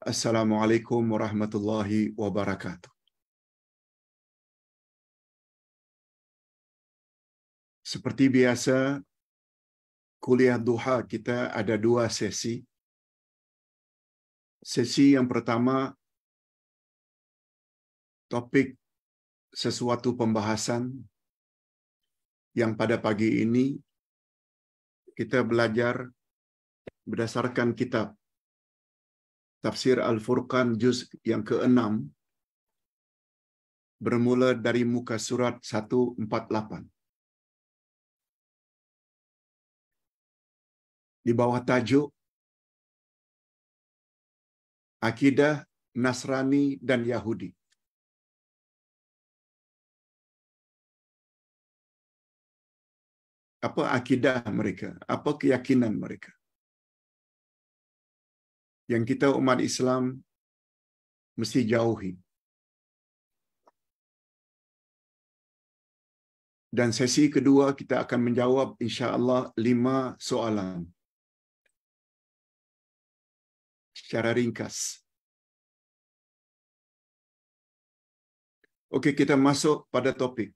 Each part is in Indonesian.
Assalamualaikum warahmatullahi wabarakatuh. Seperti biasa, kuliah duha kita ada dua sesi. Sesi yang pertama, topik sesuatu pembahasan yang pada pagi ini kita belajar berdasarkan kitab tafsir Al-Furqan juz yang ke-6 bermula dari muka surat 148. Di bawah tajuk Akidah Nasrani dan Yahudi. Apa akidah mereka? Apa keyakinan mereka? yang kita umat Islam mesti jauhi. Dan sesi kedua kita akan menjawab insya-Allah lima soalan. Secara ringkas. Okey, kita masuk pada topik.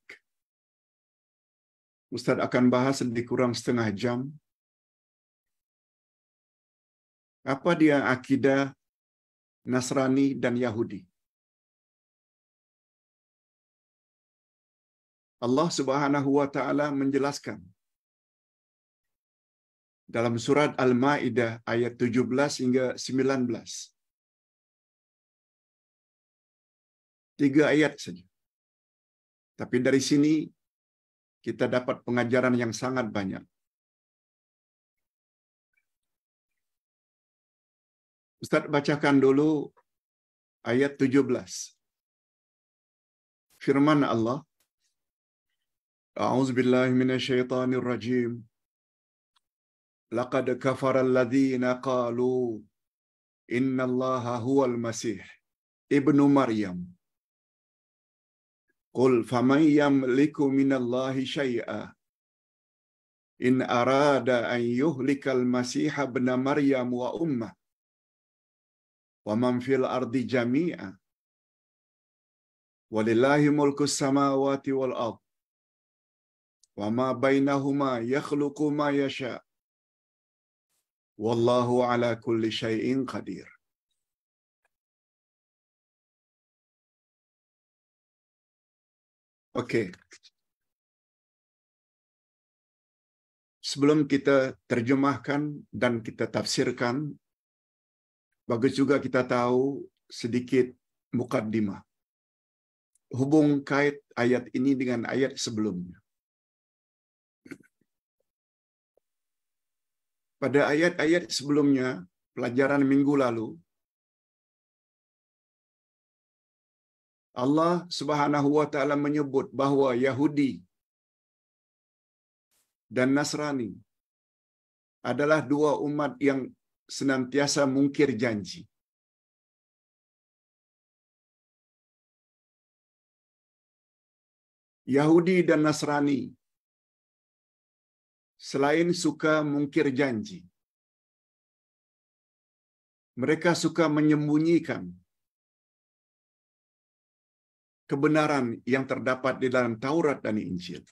Ustaz akan bahas lebih kurang setengah jam Apa dia akidah Nasrani dan Yahudi? Allah Subhanahu wa taala menjelaskan dalam surat Al-Maidah ayat 17 hingga 19. Tiga ayat saja. Tapi dari sini kita dapat pengajaran yang sangat banyak. Ustaz bacakan dulu ayat 17. Firman Allah, A'udzu billahi minasyaitonir rajim. Laqad kafara alladziina qalu innallaha huwal masih ibnu Maryam. Qul faman yamliku minallahi syai'a in arada an yuhlikal masiha ibn Maryam wa ummah wa ardi jami'a Wallahi mulku samawati wal ard wa ma bainahuma ma yasha wallahu ala kulli shayin qadir Oke. Sebelum kita terjemahkan dan kita tafsirkan Bagus juga kita tahu sedikit mukaddimah. Hubung kait ayat ini dengan ayat sebelumnya. Pada ayat-ayat sebelumnya, pelajaran minggu lalu, Allah Subhanahu wa taala menyebut bahwa Yahudi dan Nasrani adalah dua umat yang senantiasa mungkir janji. Yahudi dan Nasrani selain suka mungkir janji, mereka suka menyembunyikan kebenaran yang terdapat di dalam Taurat dan Injil.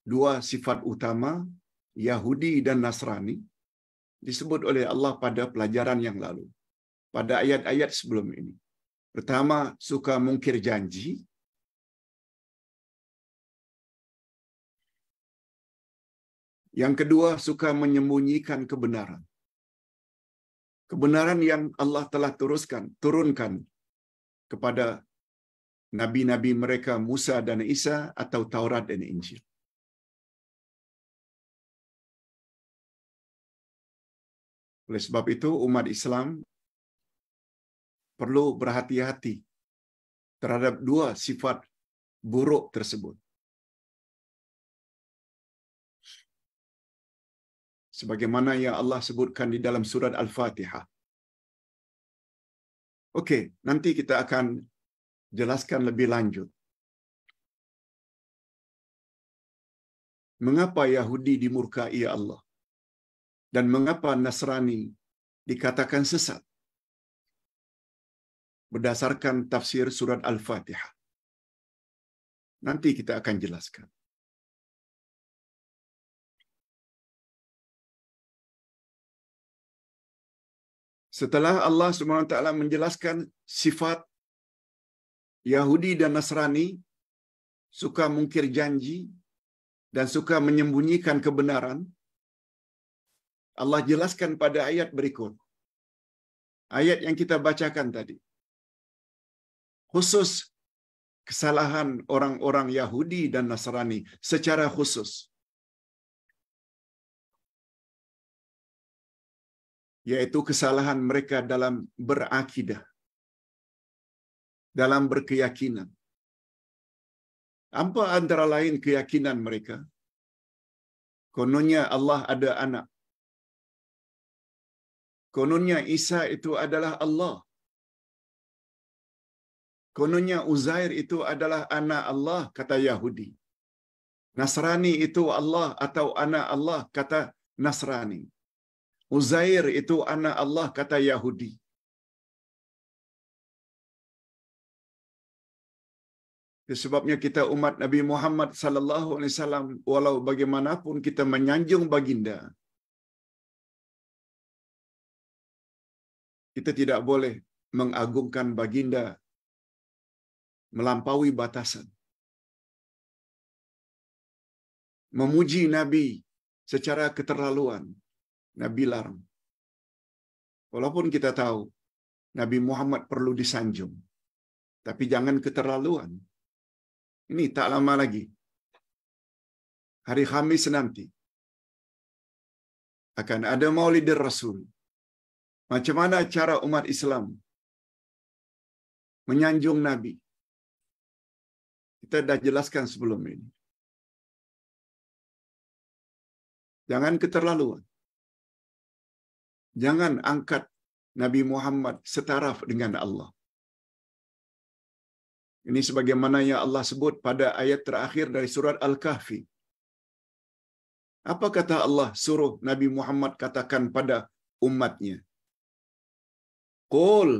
Dua sifat utama Yahudi dan Nasrani disebut oleh Allah pada pelajaran yang lalu, pada ayat-ayat sebelum ini. Pertama, suka mungkir janji. Yang kedua, suka menyembunyikan kebenaran. Kebenaran yang Allah telah teruskan, turunkan kepada nabi-nabi mereka Musa dan Isa atau Taurat dan Injil. Oleh sebab itu umat Islam perlu berhati-hati terhadap dua sifat buruk tersebut. Sebagaimana yang Allah sebutkan di dalam surat Al-Fatihah. Oke, nanti kita akan jelaskan lebih lanjut. Mengapa Yahudi dimurkai ya Allah? dan mengapa Nasrani dikatakan sesat berdasarkan tafsir surat Al-Fatihah. Nanti kita akan jelaskan. Setelah Allah SWT menjelaskan sifat Yahudi dan Nasrani suka mungkir janji dan suka menyembunyikan kebenaran, Allah jelaskan pada ayat berikut. Ayat yang kita bacakan tadi. Khusus kesalahan orang-orang Yahudi dan Nasrani secara khusus. Yaitu kesalahan mereka dalam berakidah. Dalam berkeyakinan. Apa antara lain keyakinan mereka? Kononnya Allah ada anak. Kononnya Isa itu adalah Allah. Kononnya Uzair itu adalah anak Allah, kata Yahudi. Nasrani itu Allah atau anak Allah, kata Nasrani. Uzair itu anak Allah, kata Yahudi. Sebabnya kita umat Nabi Muhammad sallallahu alaihi wasallam walau bagaimanapun kita menyanjung baginda Kita tidak boleh mengagungkan baginda melampaui batasan. Memuji Nabi secara keterlaluan, Nabi larang. Walaupun kita tahu Nabi Muhammad perlu disanjung, tapi jangan keterlaluan. Ini tak lama lagi. Hari Kamis nanti akan ada Maulid Rasul Macam mana cara umat Islam menyanjung Nabi? Kita dah jelaskan sebelum ini. Jangan keterlaluan. Jangan angkat Nabi Muhammad setaraf dengan Allah. Ini sebagaimana yang Allah sebut pada ayat terakhir dari surat Al-Kahfi. Apa kata Allah suruh Nabi Muhammad katakan pada umatnya? Qul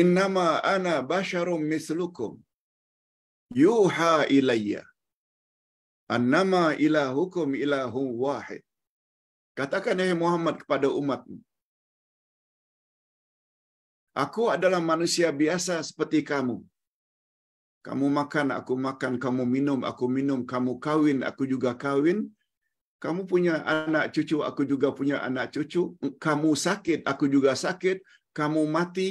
innama ana basyarum mislukum yuha ilayya annama ilahukum ilahum wahid. Katakan hai Muhammad kepada umatmu. Aku adalah manusia biasa seperti kamu. Kamu makan, aku makan, kamu minum, aku minum, kamu kawin, aku juga kawin. Kamu punya anak cucu, aku juga punya anak cucu. Kamu sakit, aku juga sakit kamu mati,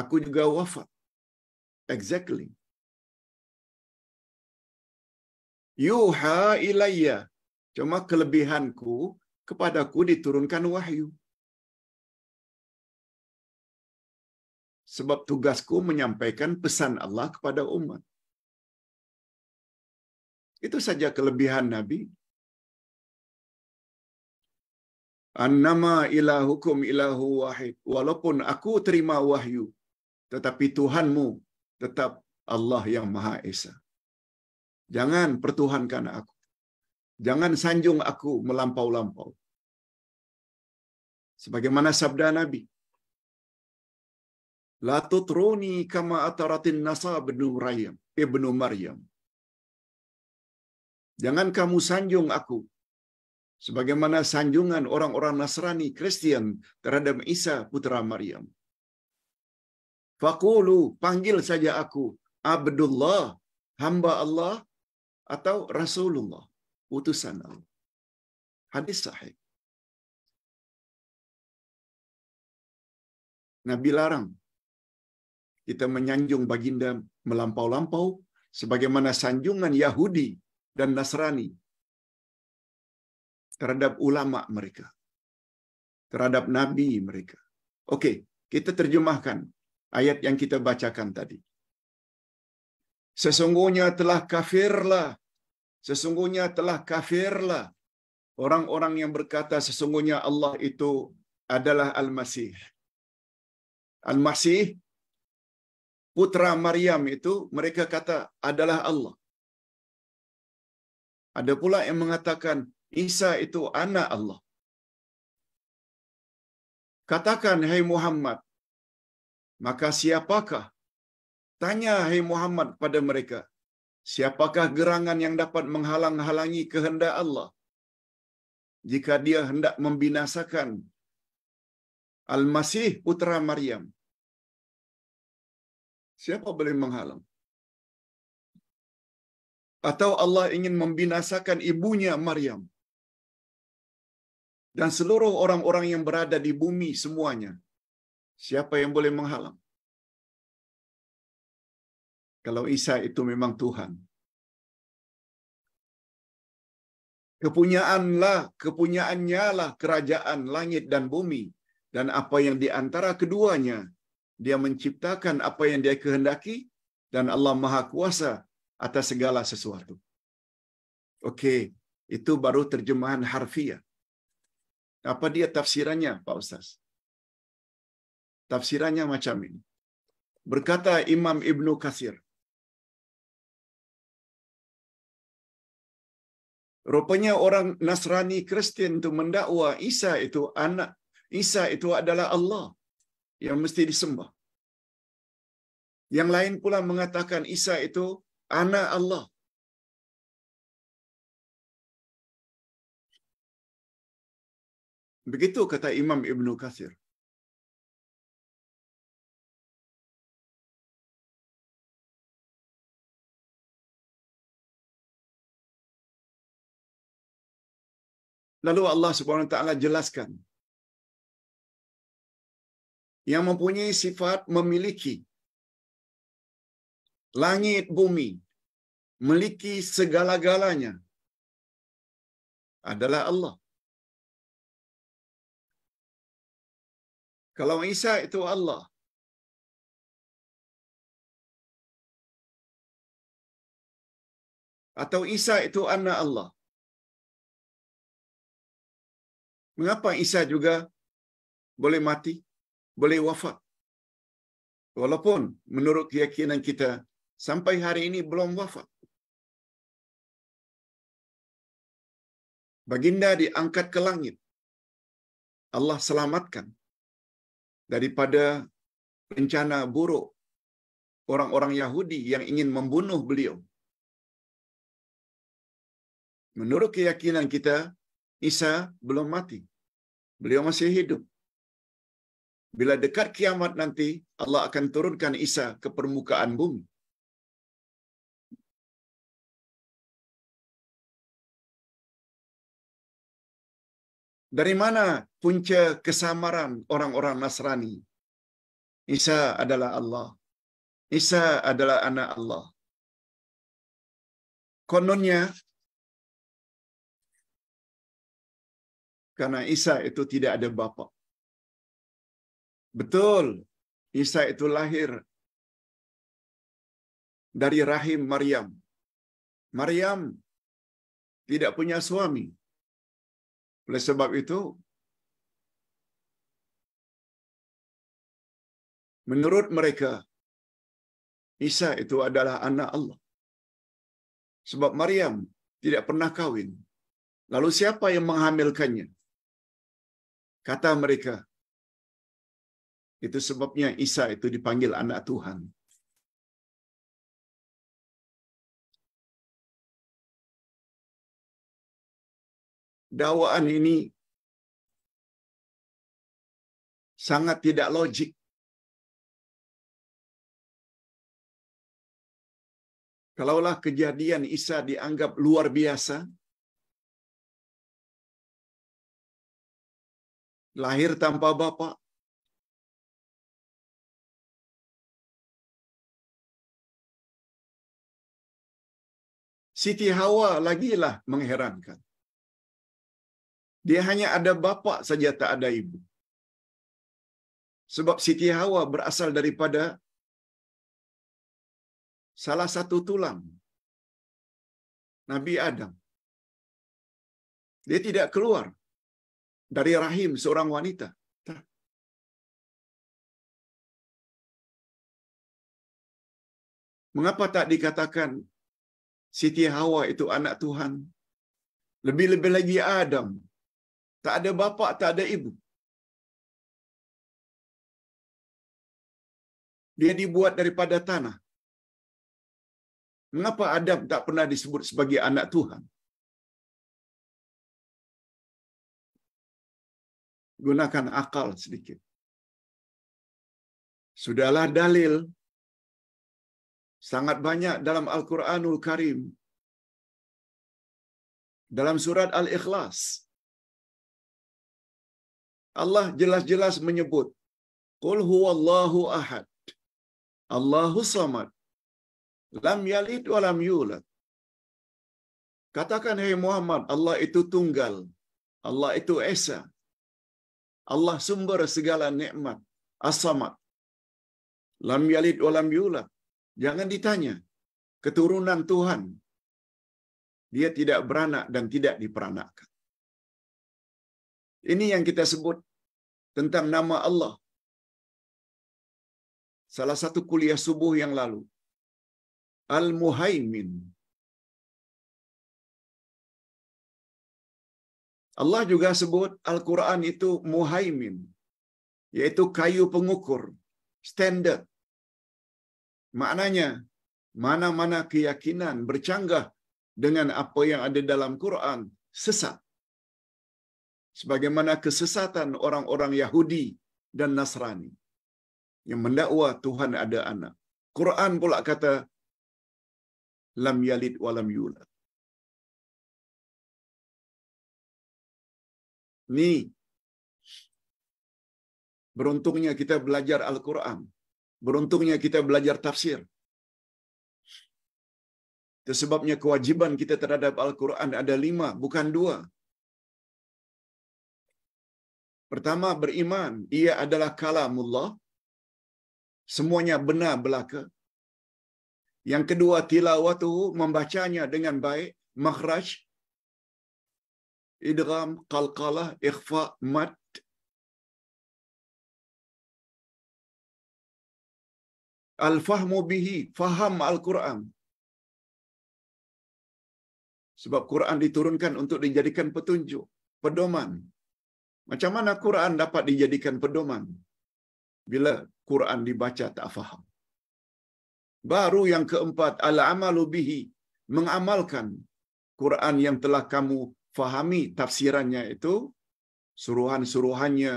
aku juga wafat. Exactly. Yuha ilayya. Cuma kelebihanku, kepadaku diturunkan wahyu. Sebab tugasku menyampaikan pesan Allah kepada umat. Itu saja kelebihan Nabi. Annama ilahukum ilahu wahid. Walaupun aku terima wahyu, tetapi Tuhanmu tetap Allah yang Maha Esa. Jangan pertuhankan aku. Jangan sanjung aku melampau-lampau. Sebagaimana sabda Nabi. La tutruni kama ataratin nasa ibnu Maryam. Ibnu Maryam. Jangan kamu sanjung aku sebagaimana sanjungan orang-orang Nasrani Kristen terhadap Isa putra Maryam. Fakulu, panggil saja aku Abdullah, hamba Allah atau Rasulullah, utusan Allah. Hadis sahih. Nabi larang kita menyanjung baginda melampau-lampau sebagaimana sanjungan Yahudi dan Nasrani terhadap ulama mereka, terhadap nabi mereka. Oke, kita terjemahkan ayat yang kita bacakan tadi. Sesungguhnya telah kafirlah, sesungguhnya telah kafirlah orang-orang yang berkata sesungguhnya Allah itu adalah Al-Masih. Al-Masih putra Maryam itu mereka kata adalah Allah. Ada pula yang mengatakan Isa itu anak Allah. Katakan, hai hey Muhammad, maka siapakah? Tanya, hai hey Muhammad, pada mereka, siapakah gerangan yang dapat menghalang-halangi kehendak Allah? Jika dia hendak membinasakan Al-Masih putra Maryam, siapa boleh menghalang? Atau Allah ingin membinasakan ibunya Maryam? dan seluruh orang-orang yang berada di bumi semuanya. Siapa yang boleh menghalang? Kalau Isa itu memang Tuhan. Kepunyaanlah, kepunyaannya lah kerajaan langit dan bumi. Dan apa yang di antara keduanya, dia menciptakan apa yang dia kehendaki dan Allah Maha Kuasa atas segala sesuatu. Oke, itu baru terjemahan harfiah. apa dia tafsirannya Pak Ustaz? Tafsirannya macam ini. Berkata Imam Ibn Qasir. Rupanya orang Nasrani Kristen itu mendakwa Isa itu anak Isa itu adalah Allah yang mesti disembah. Yang lain pula mengatakan Isa itu anak Allah Begitu kata Imam Ibnu Katsir. Lalu Allah Subhanahu wa taala jelaskan yang mempunyai sifat memiliki langit bumi, memiliki segala-galanya adalah Allah. Kalau Isa itu Allah. Atau Isa itu anak Allah. Mengapa Isa juga boleh mati, boleh wafat? Walaupun menurut keyakinan kita sampai hari ini belum wafat. Baginda diangkat ke langit. Allah selamatkan daripada rencana buruk orang-orang Yahudi yang ingin membunuh beliau. Menurut keyakinan kita, Isa belum mati. Beliau masih hidup. Bila dekat kiamat nanti, Allah akan turunkan Isa ke permukaan bumi. Dari mana punca kesamaran orang-orang Nasrani? Isa adalah Allah. Isa adalah anak Allah. Kononnya, karena Isa itu tidak ada bapak. Betul, Isa itu lahir dari rahim Maryam. Maryam tidak punya suami. Oleh sebab itu, menurut mereka, Isa itu adalah anak Allah. Sebab Maryam tidak pernah kawin. Lalu siapa yang menghamilkannya? Kata mereka, itu sebabnya Isa itu dipanggil anak Tuhan. dakwaan ini sangat tidak logik. Kalaulah kejadian Isa dianggap luar biasa, lahir tanpa bapak, Siti Hawa lagilah mengherankan. Dia hanya ada bapak saja tak ada ibu. Sebab Siti Hawa berasal daripada salah satu tulang Nabi Adam. Dia tidak keluar dari rahim seorang wanita. Mengapa tak dikatakan Siti Hawa itu anak Tuhan? Lebih-lebih lagi Adam Tak ada bapa, tak ada ibu. Dia dibuat daripada tanah. Mengapa Adam tak pernah disebut sebagai anak Tuhan? Gunakan akal sedikit. Sudahlah dalil sangat banyak dalam Al-Quranul Karim. Dalam surat Al-Ikhlas, Allah jelas-jelas menyebut Qul huwallahu ahad. Allahu samad. Lam yalid wa lam yulad. Katakan hai hey Muhammad, Allah itu tunggal. Allah itu esa. Allah sumber segala nikmat. As-samad. Lam yalid wa lam yulad. Jangan ditanya. Keturunan Tuhan. Dia tidak beranak dan tidak diperanakkan. Ini yang kita sebut tentang nama Allah. Salah satu kuliah subuh yang lalu. al Muhaymin. Allah juga sebut Al-Quran itu Muhaymin, Yaitu kayu pengukur. Standard. Maknanya, mana-mana keyakinan bercanggah dengan apa yang ada dalam Quran, sesat. sebagaimana kesesatan orang-orang Yahudi dan Nasrani yang mendakwa Tuhan ada anak. Quran pula kata lam yalid walam yulad. Ni beruntungnya kita belajar Al-Quran. Beruntungnya kita belajar tafsir. Itu sebabnya kewajiban kita terhadap Al-Quran ada lima, bukan dua. Pertama beriman, ia adalah kalamullah. Semuanya benar belaka. Yang kedua tilawatuh membacanya dengan baik, makhraj, idram kalkalah ikhfa, mat. Al-fahmu bihi, faham Al-Quran. Sebab Quran diturunkan untuk dijadikan petunjuk, pedoman, Macam mana Quran dapat dijadikan pedoman bila Quran dibaca tak faham? Baru yang keempat, al-amalu bihi, mengamalkan Quran yang telah kamu fahami tafsirannya itu, suruhan-suruhannya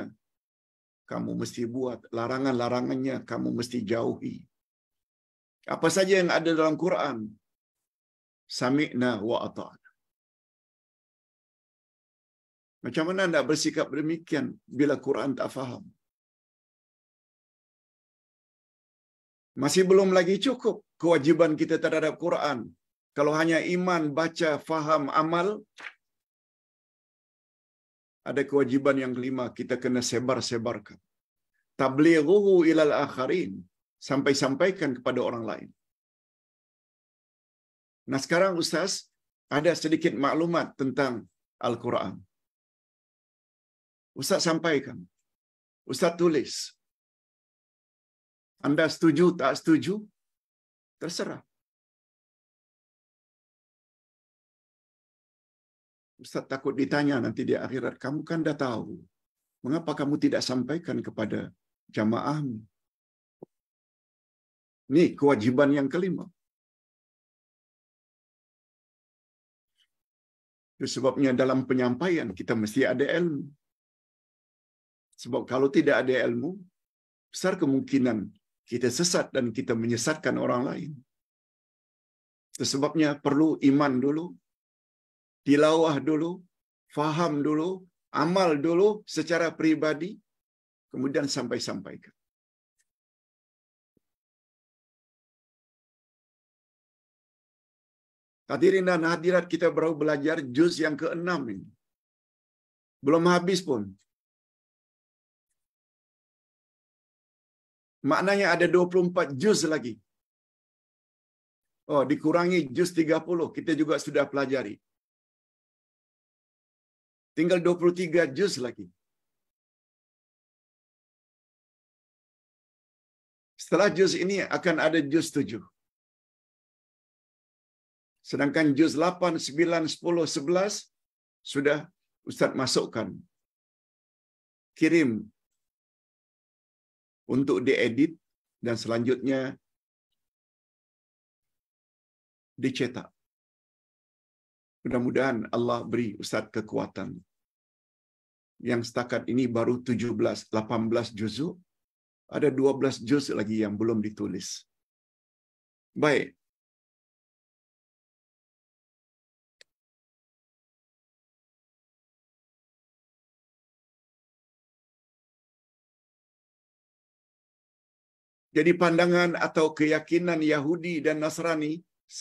kamu mesti buat, larangan-larangannya kamu mesti jauhi. Apa saja yang ada dalam Quran, sami'na wa ata'at. Macam mana anda bersikap demikian bila Quran tak faham? Masih belum lagi cukup kewajiban kita terhadap Quran. Kalau hanya iman, baca, faham, amal, ada kewajiban yang kelima kita kena sebar-sebarkan. Tablighuhu ilal akharin, sampai-sampaikan kepada orang lain. Nah sekarang Ustaz, ada sedikit maklumat tentang Al-Quran. Ustaz sampaikan. Ustaz tulis. Anda setuju tak setuju? Terserah. Ustaz takut ditanya nanti di akhirat, kamu kan dah tahu. Mengapa kamu tidak sampaikan kepada jamaahmu? Ini kewajiban yang kelima. sebabnya dalam penyampaian kita mesti ada ilmu. Sebab kalau tidak ada ilmu, besar kemungkinan kita sesat dan kita menyesatkan orang lain. sebabnya perlu iman dulu, dilawah dulu, faham dulu, amal dulu secara pribadi, kemudian sampai-sampaikan. Hadirin dan hadirat kita baru belajar juz yang keenam ini. Belum habis pun. Maknanya ada 24 juz lagi. Oh, dikurangi juz 30 kita juga sudah pelajari. Tinggal 23 juz lagi. Setelah juz ini akan ada juz 7. Sedangkan juz 8, 9, 10, 11 sudah Ustaz masukkan. Kirim untuk diedit dan selanjutnya dicetak. Mudah-mudahan Allah beri Ustaz kekuatan. Yang setakat ini baru 17, 18 juzuk. Ada 12 juz lagi yang belum ditulis. Baik, Jadi pandangan atau keyakinan Yahudi dan Nasrani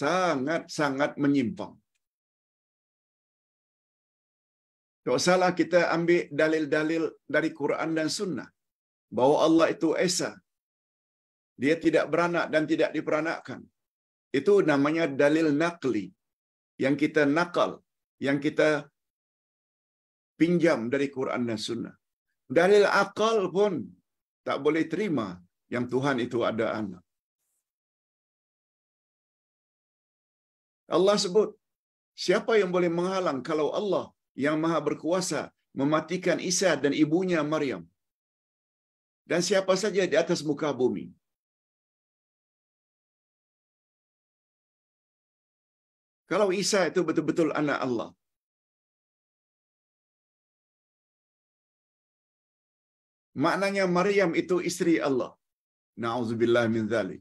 sangat-sangat menyimpang. Tak salah kita ambil dalil-dalil dari Quran dan Sunnah bahwa Allah itu Esa. Dia tidak beranak dan tidak diperanakkan. Itu namanya dalil nakli yang kita nakal, yang kita pinjam dari Quran dan Sunnah. Dalil akal pun tak boleh terima yang Tuhan itu ada anak. Allah sebut, siapa yang boleh menghalang kalau Allah yang maha berkuasa mematikan Isa dan ibunya Maryam? Dan siapa saja di atas muka bumi? Kalau Isa itu betul-betul anak Allah, maknanya Maryam itu istri Allah. Na'udzu billahi min dhalik.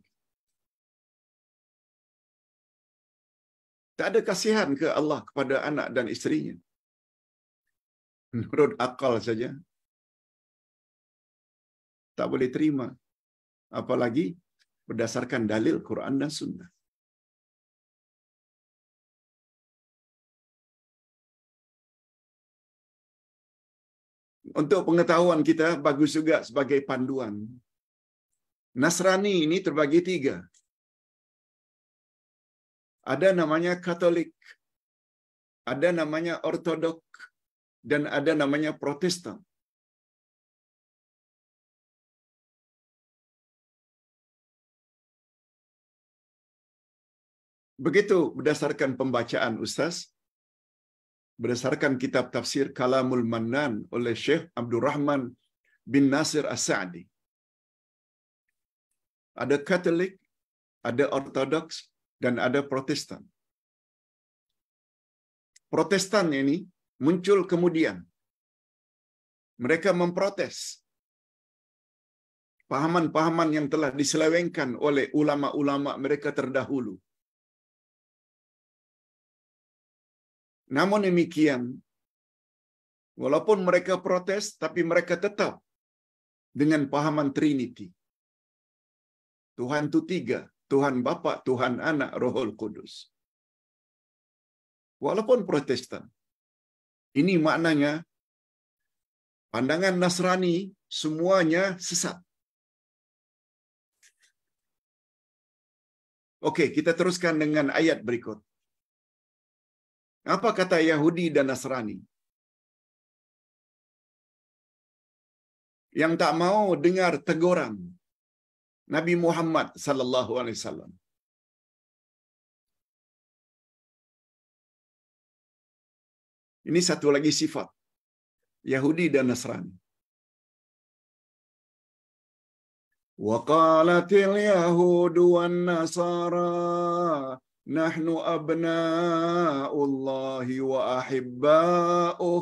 Tak ada kasihan ke Allah kepada anak dan isterinya? Menurut akal saja. Tak boleh terima. Apalagi berdasarkan dalil Quran dan Sunnah. Untuk pengetahuan kita, bagus juga sebagai panduan Nasrani ini terbagi tiga. Ada namanya Katolik, ada namanya Ortodok, dan ada namanya Protestan. Begitu berdasarkan pembacaan Ustaz, berdasarkan kitab tafsir Kalamul Mannan oleh Syekh Abdurrahman bin Nasir As-Sa'di. Ada Katolik, ada Ortodoks, dan ada Protestan. Protestan ini muncul kemudian. Mereka memprotes pahaman-pahaman yang telah diselewengkan oleh ulama-ulama mereka terdahulu. Namun demikian, walaupun mereka protes, tapi mereka tetap dengan pahaman Trinity. Tuhan itu tiga. Tuhan Bapa, Tuhan Anak, Roh Kudus. Walaupun Protestan. Ini maknanya pandangan Nasrani semuanya sesat. Oke, kita teruskan dengan ayat berikut. Apa kata Yahudi dan Nasrani? Yang tak mau dengar teguran Nabi Muhammad sallallahu alaihi wasallam. Ini satu lagi sifat Yahudi dan Nasrani. Yahudu wan Nasara, nahnu abna'ullahi wa وأحباؤه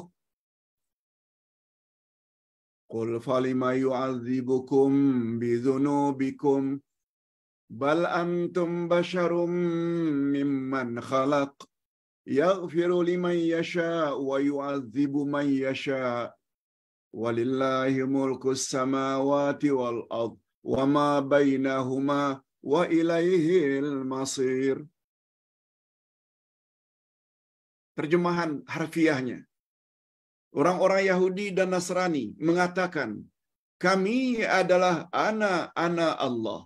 قل فلم يعذبكم بذنوبكم بل أنتم بشر ممن خلق يغفر لمن يشاء ويعذب من يشاء ولله ملك السماوات والأرض وما بينهما وإليه المصير Terjemahan harfiahnya. orang-orang Yahudi dan Nasrani mengatakan, kami adalah anak-anak Allah.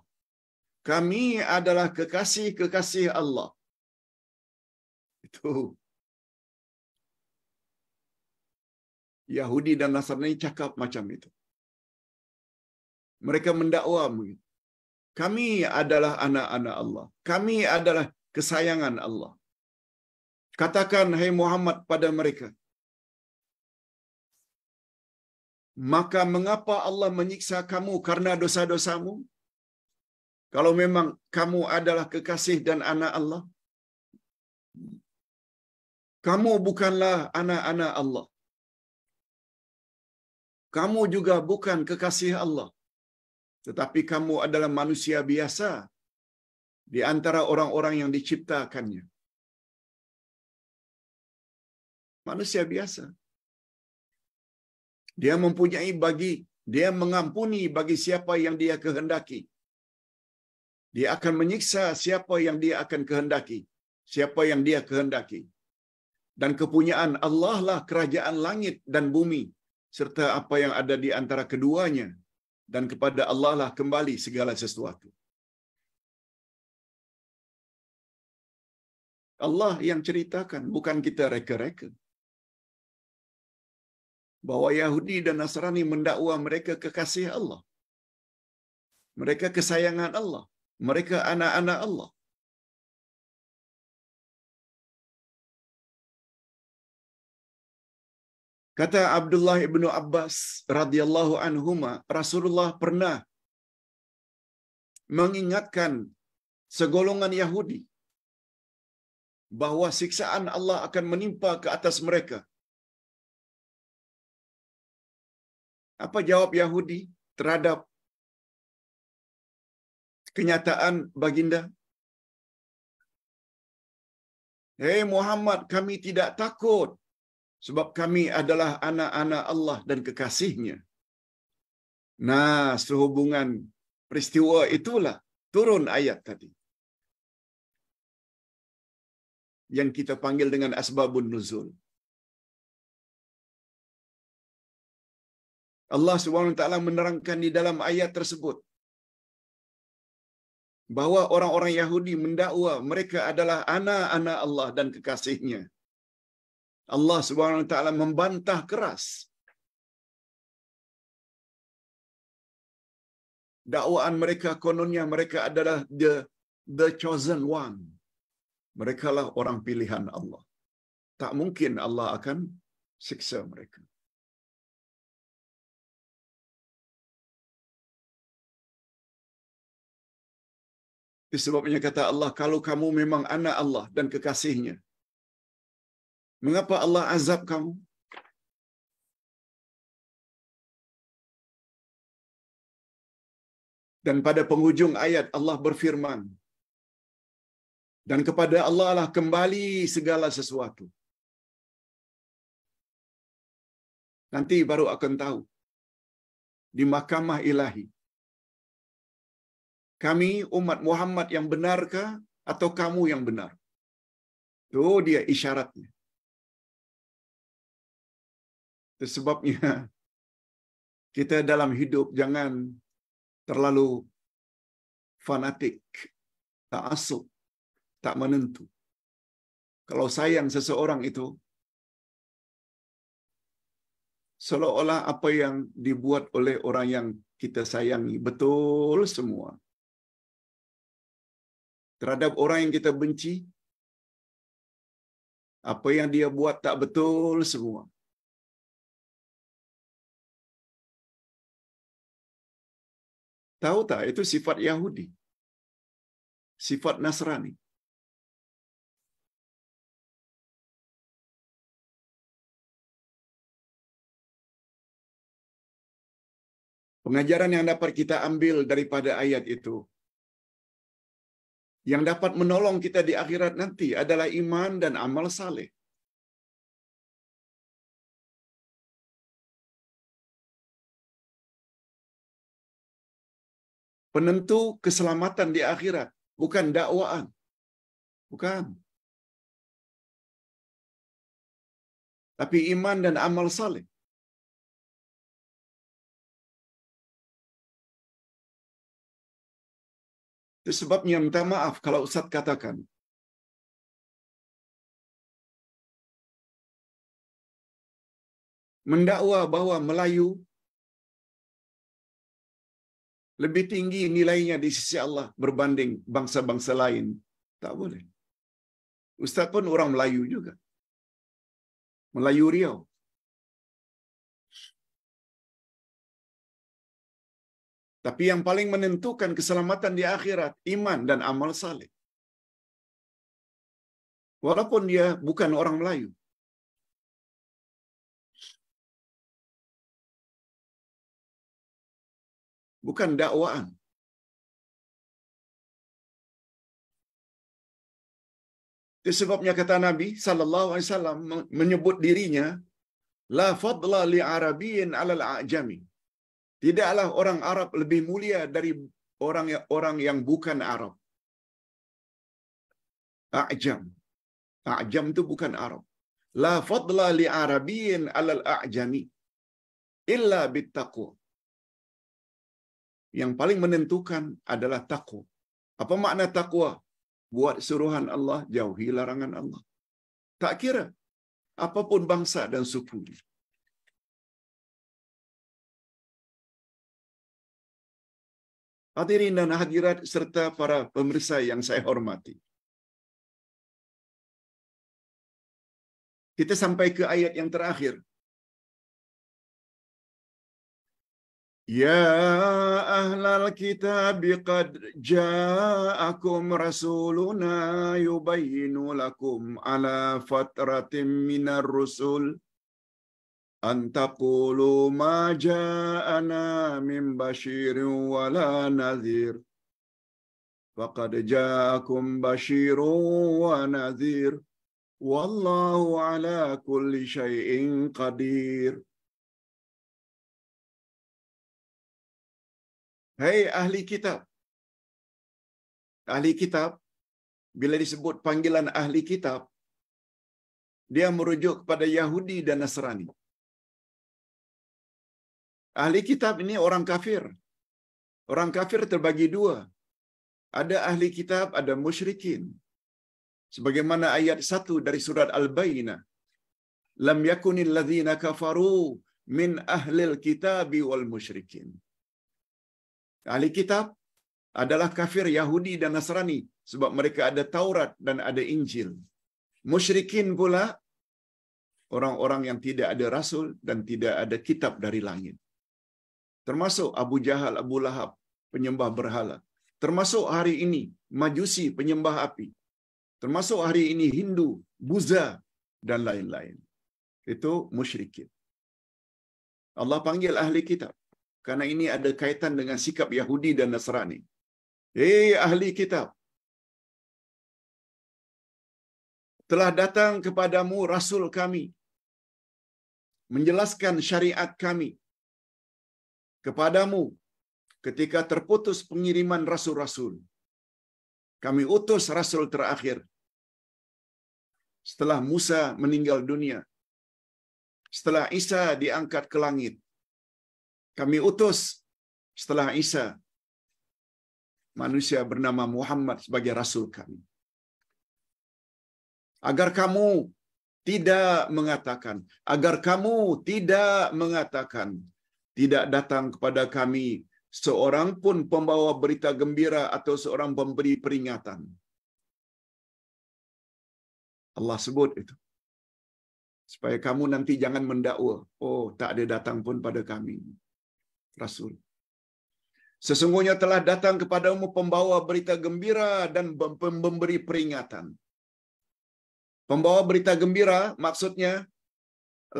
Kami adalah kekasih-kekasih Allah. Itu. Yahudi dan Nasrani cakap macam itu. Mereka mendakwa begitu. Kami adalah anak-anak Allah. Kami adalah kesayangan Allah. Katakan, hai hey Muhammad pada mereka. Maka mengapa Allah menyiksa kamu karena dosa-dosamu? Kalau memang kamu adalah kekasih dan anak Allah. Kamu bukanlah anak-anak Allah. Kamu juga bukan kekasih Allah. Tetapi kamu adalah manusia biasa di antara orang-orang yang diciptakannya. Manusia biasa. Dia mempunyai bagi, dia mengampuni bagi siapa yang dia kehendaki. Dia akan menyiksa siapa yang dia akan kehendaki. Siapa yang dia kehendaki. Dan kepunyaan Allah lah kerajaan langit dan bumi. Serta apa yang ada di antara keduanya. Dan kepada Allah lah kembali segala sesuatu. Allah yang ceritakan, bukan kita reka-reka bahwa Yahudi dan Nasrani mendakwa mereka kekasih Allah. Mereka kesayangan Allah. Mereka anak-anak Allah. Kata Abdullah ibnu Abbas radhiyallahu anhu Rasulullah pernah mengingatkan segolongan Yahudi bahawa siksaan Allah akan menimpa ke atas mereka – Apa jawab Yahudi terhadap kenyataan baginda? Hei Muhammad, kami tidak takut. Sebab kami adalah anak-anak Allah dan kekasihnya. Nah, sehubungan peristiwa itulah turun ayat tadi. Yang kita panggil dengan asbabun nuzul. Allah SWT menerangkan di dalam ayat tersebut bahawa orang-orang Yahudi mendakwa mereka adalah anak-anak Allah dan kekasihnya. Allah SWT membantah keras. Dakwaan mereka kononnya mereka adalah the the chosen one. Mereka lah orang pilihan Allah. Tak mungkin Allah akan siksa mereka. Sebabnya kata Allah, kalau kamu memang anak Allah dan kekasihnya, mengapa Allah azab kamu? Dan pada penghujung ayat Allah berfirman, dan kepada Allah lah kembali segala sesuatu. Nanti baru akan tahu. Di mahkamah ilahi. Kami umat Muhammad yang benarkah atau kamu yang benar? Itu oh, dia isyaratnya. Itu sebabnya kita dalam hidup jangan terlalu fanatik, tak asuk, tak menentu. Kalau sayang seseorang itu seolah-olah apa yang dibuat oleh orang yang kita sayangi betul semua terhadap orang yang kita benci, apa yang dia buat tak betul semua. Tahu tak itu sifat Yahudi. Sifat Nasrani. Pengajaran yang dapat kita ambil daripada ayat itu yang dapat menolong kita di akhirat nanti adalah iman dan amal saleh. Penentu keselamatan di akhirat bukan dakwaan. Bukan. Tapi iman dan amal saleh. Itu sebabnya minta maaf kalau Ustadz katakan mendakwa bahwa Melayu lebih tinggi nilainya di sisi Allah berbanding bangsa-bangsa lain. Tak boleh. Ustaz pun orang Melayu juga. Melayu Riau. Tapi yang paling menentukan keselamatan di akhirat, iman dan amal saleh. Walaupun dia bukan orang Melayu. Bukan dakwaan. Itu sebabnya kata Nabi saw menyebut dirinya la fadla li arabiyyin 'alal a'jami. Tidaklah orang Arab lebih mulia dari orang orang yang bukan Arab. A'jam. A'jam itu bukan Arab. La fadla li Arabiyin alal a'jami illa bittaqwa. Yang paling menentukan adalah takwa. Apa makna takwa? Buat suruhan Allah, jauhi larangan Allah. Tak kira apapun bangsa dan sukunya. Hadirin dan hadirat serta para pemirsa yang saya hormati. Kita sampai ke ayat yang terakhir. Ya ahlal kitab qad ja'akum rasuluna yubayyinu lakum ala fatratin minar rusul antakulu ma ja'ana min bashirin wala nadhir faqad ja'akum bashirun wa nazir, wallahu ala kulli syai'in qadir Hei ahli kitab. Ahli kitab, bila disebut panggilan ahli kitab, dia merujuk kepada Yahudi dan Nasrani. Ahli kitab ini orang kafir. Orang kafir terbagi dua. Ada ahli kitab, ada musyrikin. Sebagaimana ayat satu dari surat al bayna Lam yakunil ladhina kafaru min ahlil kitabi wal musyrikin. Ahli kitab adalah kafir Yahudi dan Nasrani sebab mereka ada Taurat dan ada Injil. Musyrikin pula orang-orang yang tidak ada rasul dan tidak ada kitab dari langit. termasuk Abu Jahal, Abu Lahab, penyembah berhala. Termasuk hari ini, Majusi, penyembah api. Termasuk hari ini, Hindu, Buza dan lain-lain. Itu musyrikin. Allah panggil ahli kitab. Karena ini ada kaitan dengan sikap Yahudi dan Nasrani. Hei ahli kitab. Telah datang kepadamu Rasul kami. Menjelaskan syariat kami. kepadamu ketika terputus pengiriman rasul-rasul. Kami utus rasul terakhir setelah Musa meninggal dunia. Setelah Isa diangkat ke langit. Kami utus setelah Isa manusia bernama Muhammad sebagai rasul kami. Agar kamu tidak mengatakan, agar kamu tidak mengatakan, tidak datang kepada kami seorang pun pembawa berita gembira atau seorang pemberi peringatan. Allah sebut itu. Supaya kamu nanti jangan mendakwa, oh tak ada datang pun pada kami. Rasul. Sesungguhnya telah datang kepadamu pembawa berita gembira dan pemberi peringatan. Pembawa berita gembira maksudnya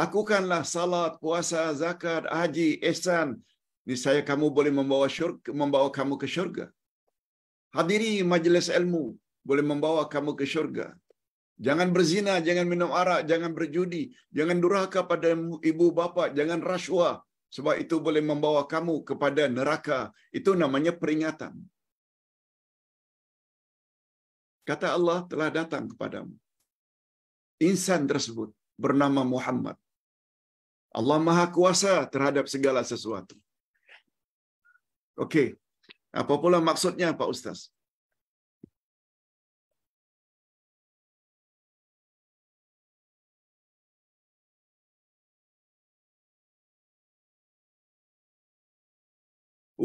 lakukanlah salat, puasa, zakat, haji, ihsan. Niscaya kamu boleh membawa syurga, membawa kamu ke syurga. Hadiri majlis ilmu boleh membawa kamu ke syurga. Jangan berzina, jangan minum arak, jangan berjudi, jangan durhaka pada ibu bapa, jangan rasuah sebab itu boleh membawa kamu kepada neraka. Itu namanya peringatan. Kata Allah telah datang kepadamu. Insan tersebut bernama Muhammad. Allah Maha Kuasa terhadap segala sesuatu. Okey. Apa pula maksudnya Pak Ustaz?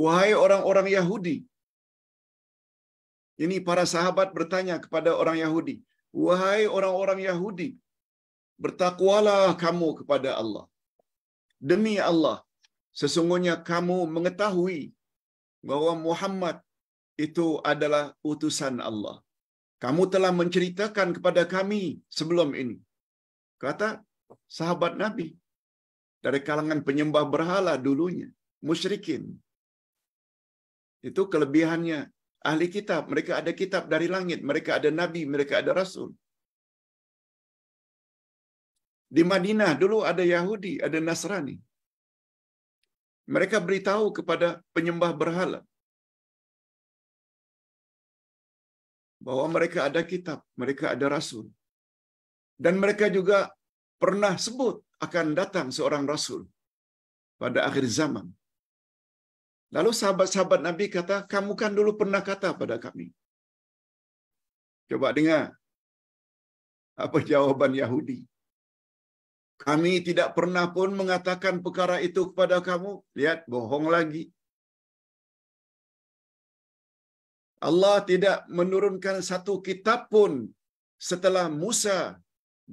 Wahai orang-orang Yahudi. Ini para sahabat bertanya kepada orang Yahudi. Wahai orang-orang Yahudi, bertakwalah kamu kepada Allah. Demi Allah, sesungguhnya kamu mengetahui bahwa Muhammad itu adalah utusan Allah. Kamu telah menceritakan kepada kami sebelum ini. Kata sahabat Nabi dari kalangan penyembah berhala dulunya, musyrikin. Itu kelebihannya ahli kitab. Mereka ada kitab dari langit, mereka ada nabi, mereka ada rasul. Di Madinah dulu ada Yahudi, ada Nasrani. Mereka beritahu kepada penyembah berhala bahwa mereka ada kitab, mereka ada rasul. Dan mereka juga pernah sebut akan datang seorang rasul pada akhir zaman. Lalu sahabat-sahabat Nabi kata, kamu kan dulu pernah kata pada kami. Coba dengar apa jawaban Yahudi. Kami tidak pernah pun mengatakan perkara itu kepada kamu. Lihat, bohong lagi. Allah tidak menurunkan satu kitab pun setelah Musa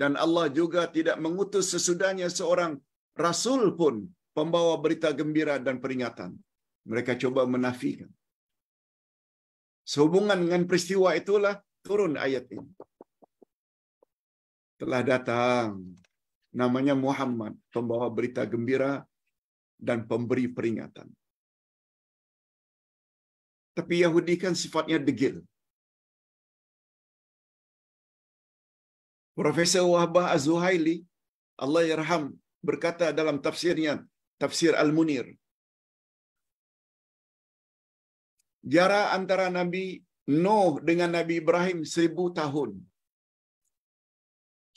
dan Allah juga tidak mengutus sesudahnya seorang rasul pun pembawa berita gembira dan peringatan. Mereka coba menafikan. Sehubungan dengan peristiwa itulah turun ayat ini. Telah datang namanya Muhammad, pembawa berita gembira dan pemberi peringatan. Tapi Yahudi kan sifatnya degil. Profesor Wahbah Az-Zuhaili, Allah yarham, berkata dalam tafsirnya, tafsir Al-Munir, jarak antara Nabi Nuh dengan Nabi Ibrahim seribu tahun.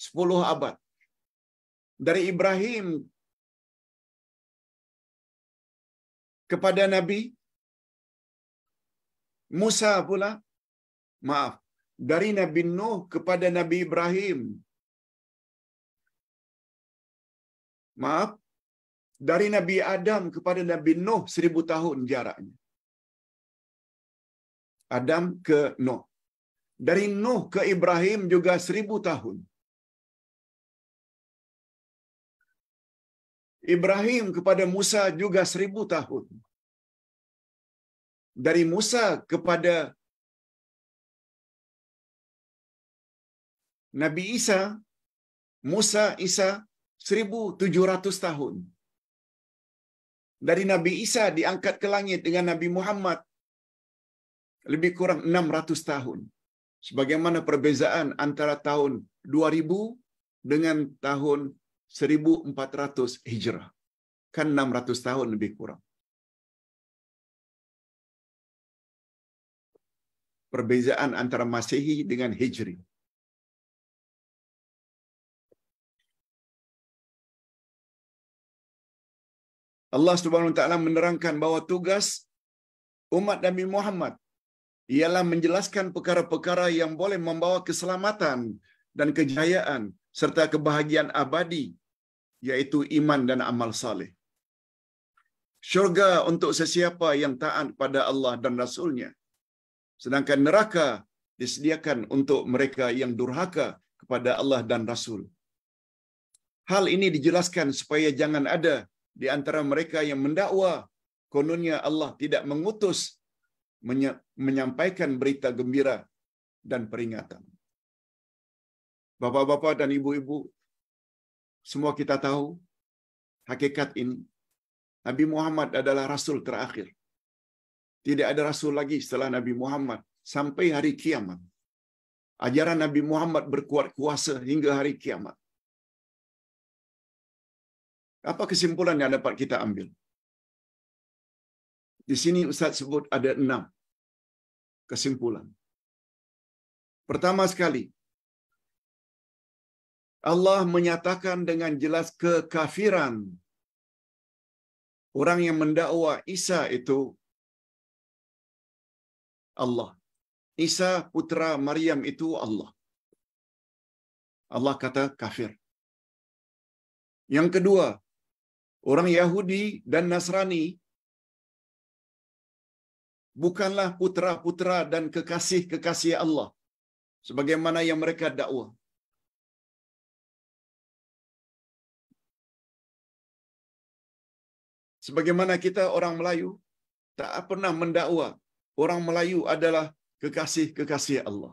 Sepuluh abad. dari Ibrahim kepada Nabi Musa pula maaf dari Nabi Nuh kepada Nabi Ibrahim maaf dari Nabi Adam kepada Nabi Nuh seribu tahun jaraknya Adam ke Nuh dari Nuh ke Ibrahim juga seribu tahun Ibrahim kepada Musa juga seribu tahun. Dari Musa kepada Nabi Isa, Musa Isa seribu tujuh ratus tahun. Dari Nabi Isa diangkat ke langit dengan Nabi Muhammad lebih kurang enam ratus tahun. Sebagaimana perbezaan antara tahun 2000 dengan tahun 1400 Hijrah. Kan 600 tahun lebih kurang. Perbezaan antara Masehi dengan Hijri. Allah Subhanahu wa taala menerangkan bahawa tugas umat Nabi Muhammad ialah menjelaskan perkara-perkara yang boleh membawa keselamatan dan kejayaan serta kebahagiaan abadi Yaitu iman dan amal saleh. Syurga untuk sesiapa yang taat pada Allah dan Rasulnya. Sedangkan neraka disediakan untuk mereka yang durhaka kepada Allah dan Rasul. Hal ini dijelaskan supaya jangan ada di antara mereka yang mendakwa kononnya Allah tidak mengutus menyampaikan berita gembira dan peringatan. Bapak-bapak dan ibu-ibu Semua kita tahu hakikat ini. Nabi Muhammad adalah rasul terakhir. Tidak ada rasul lagi setelah Nabi Muhammad sampai hari kiamat. Ajaran Nabi Muhammad berkuat kuasa hingga hari kiamat. Apa kesimpulan yang dapat kita ambil? Di sini Ustaz sebut ada enam kesimpulan. Pertama sekali, Allah menyatakan dengan jelas kekafiran orang yang mendakwa Isa itu Allah. Isa putra Maryam itu Allah. Allah kata kafir. Yang kedua, orang Yahudi dan Nasrani bukanlah putra-putra dan kekasih-kekasih Allah sebagaimana yang mereka dakwa. sebagaimana kita orang Melayu tak pernah mendakwa orang Melayu adalah kekasih-kekasih Allah.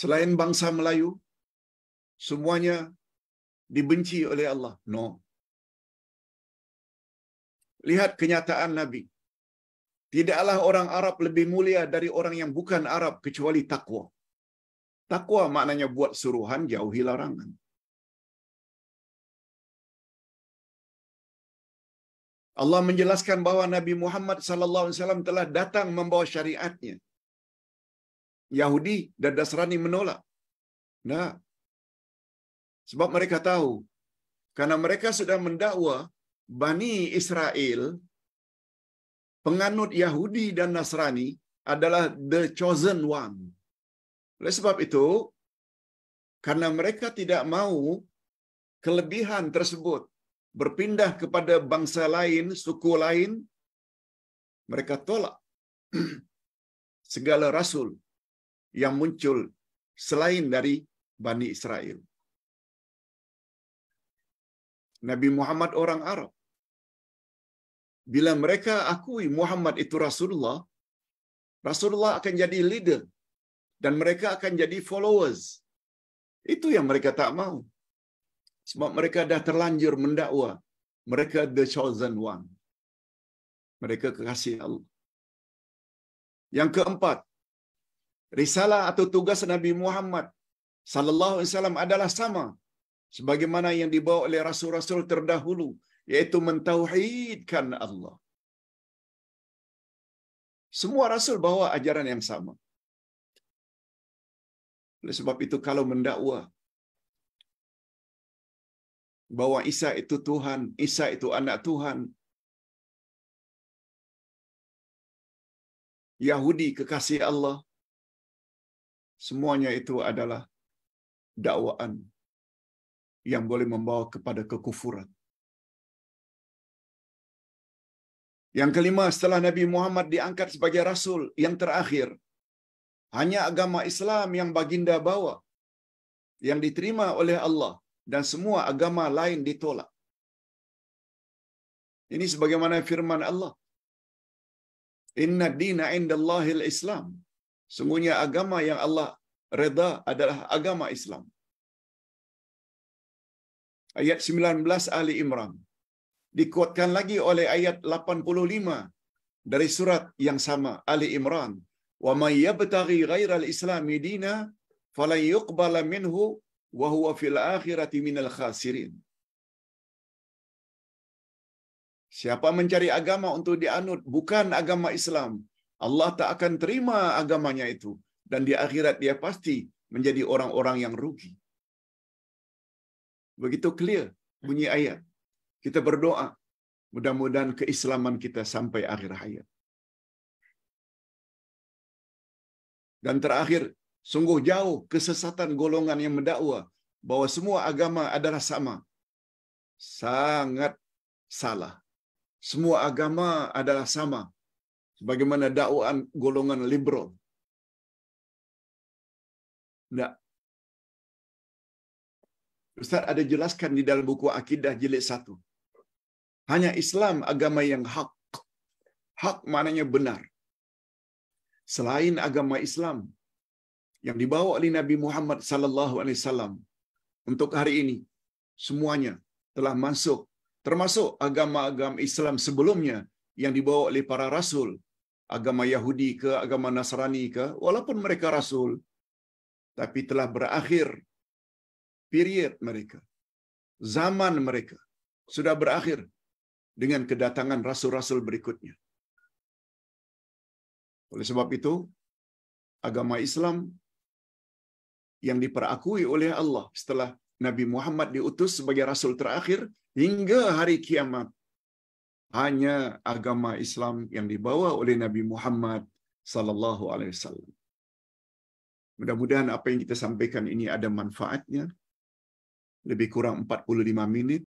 Selain bangsa Melayu, semuanya dibenci oleh Allah. No. Lihat kenyataan Nabi. Tidaklah orang Arab lebih mulia dari orang yang bukan Arab kecuali takwa. Takwa maknanya buat suruhan, jauhi larangan. Allah menjelaskan bahwa Nabi Muhammad SAW telah datang membawa syariatnya. Yahudi dan Nasrani menolak. Nah, sebab mereka tahu karena mereka sudah mendakwa Bani Israel penganut Yahudi dan Nasrani adalah the chosen one. Oleh sebab itu, karena mereka tidak mau kelebihan tersebut berpindah kepada bangsa lain, suku lain, mereka tolak segala rasul yang muncul selain dari Bani Israel. Nabi Muhammad orang Arab. Bila mereka akui Muhammad itu Rasulullah, Rasulullah akan jadi leader dan mereka akan jadi followers. Itu yang mereka tak mau. Sebab mereka dah terlanjur mendakwa. Mereka the chosen one. Mereka kekasih Allah. Yang keempat, risalah atau tugas Nabi Muhammad sallallahu alaihi wasallam adalah sama sebagaimana yang dibawa oleh rasul-rasul terdahulu yaitu mentauhidkan Allah. Semua rasul bawa ajaran yang sama. Oleh sebab itu kalau mendakwah bahwa Isa itu Tuhan, Isa itu anak Tuhan. Yahudi kekasih Allah. Semuanya itu adalah dakwaan yang boleh membawa kepada kekufuran. Yang kelima, setelah Nabi Muhammad diangkat sebagai rasul yang terakhir, hanya agama Islam yang baginda bawa, yang diterima oleh Allah, dan semua agama lain ditolak. Ini sebagaimana firman Allah. Inna dina indallahil Islam. Sungguhnya agama yang Allah reda adalah agama Islam. Ayat 19 Ali Imran. Dikuatkan lagi oleh ayat 85 dari surat yang sama Ali Imran. Wa may yabtaghi ghairal islami dina falan yuqbala minhu wa huwa fil akhirati minal khasirin. Siapa mencari agama untuk dianut bukan agama Islam, Allah tak akan terima agamanya itu dan di akhirat dia pasti menjadi orang-orang yang rugi. Begitu clear bunyi ayat. Kita berdoa mudah-mudahan keislaman kita sampai akhir hayat. Dan terakhir, Sungguh jauh kesesatan golongan yang mendakwa bahwa semua agama adalah sama. Sangat salah. Semua agama adalah sama. Sebagaimana dakwaan golongan liberal. Tidak. Ustaz ada jelaskan di dalam buku Akidah jilid 1. Hanya Islam agama yang hak. Hak maknanya benar. Selain agama Islam, yang dibawa oleh Nabi Muhammad sallallahu alaihi wasallam untuk hari ini semuanya telah masuk termasuk agama-agama Islam sebelumnya yang dibawa oleh para rasul agama Yahudi ke agama Nasrani ke walaupun mereka rasul tapi telah berakhir period mereka zaman mereka sudah berakhir dengan kedatangan rasul-rasul berikutnya oleh sebab itu agama Islam yang diperakui oleh Allah setelah Nabi Muhammad diutus sebagai rasul terakhir hingga hari kiamat. Hanya agama Islam yang dibawa oleh Nabi Muhammad sallallahu alaihi wasallam. Mudah-mudahan apa yang kita sampaikan ini ada manfaatnya. Lebih kurang 45 minit